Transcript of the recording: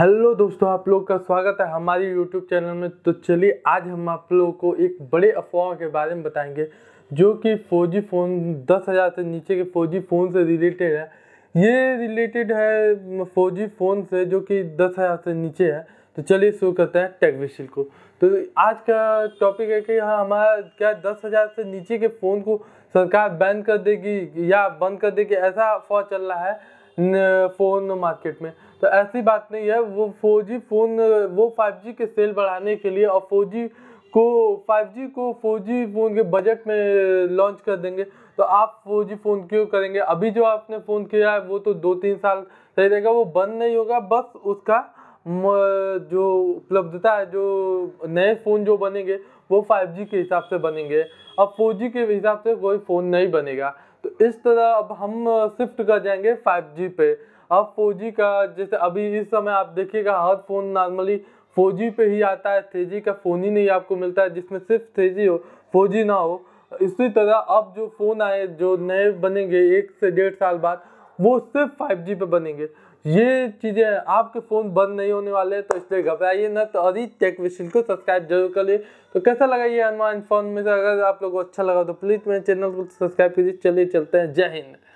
hello दोस्तों आप लोग का स्वागत है हमारे यूट्यूब चैनल में तो चलिए आज हम आप लोगों को एक बड़े अफवाह के बारे में बताएंगे जो कि फोर फ़ोन दस हज़ार से नीचे के फोर फ़ोन से रिलेटेड है ये रिलेटेड है फोर फ़ोन से जो कि दस हज़ार से नीचे है तो चलिए शुरू करते हैं टेक को तो आज का टॉपिक है कि हाँ हमारा क्या दस हज़ार से नीचे के फ़ोन को सरकार बैन कर देगी या बंद कर देगी ऐसा अफवाह चल रहा है फ़ोन मार्केट में तो ऐसी बात नहीं है वो फोर जी फ़ोन वो फाइव जी के सेल बढ़ाने के लिए और फोर जी को फाइव जी को फोर जी फ़ोन के बजट में लॉन्च कर देंगे तो आप फोर जी फ़ोन क्यों करेंगे अभी जो आपने फ़ोन किया है वो तो दो तीन साल सही रहेगा वो बंद नहीं होगा बस उसका जो उपलब्धता है जो नए फ़ोन जो बनेंगे वो फाइव जी के हिसाब से बनेंगे अब फोर जी के हिसाब से कोई फ़ोन नहीं बनेगा इस तरह अब हम शिफ्ट कर जाएंगे 5G पे अब 4G का जैसे अभी इस समय आप देखिएगा हर फ़ोन नॉर्मली 4G पे ही आता है थ्री का फ़ोन ही नहीं आपको मिलता है जिसमें सिर्फ थ्री हो फोर ना हो इसी तरह अब जो फ़ोन आए जो नए बनेंगे एक से डेढ़ साल बाद वो सिर्फ फाइव जी पे बनेंगे ये चीज़ें आपके फ़ोन बंद नहीं होने वाले तो इसलिए घबराइए ना तो अभी टेक विशिल को सब्सक्राइब जरूर कर लिए तो कैसा लगा ये हनुमान इन्फॉर्मेशन अगर आप लोगों को अच्छा लगा तो प्लीज़ मेरे चैनल को सब्सक्राइब कीजिए चलिए चलते हैं जय हिंद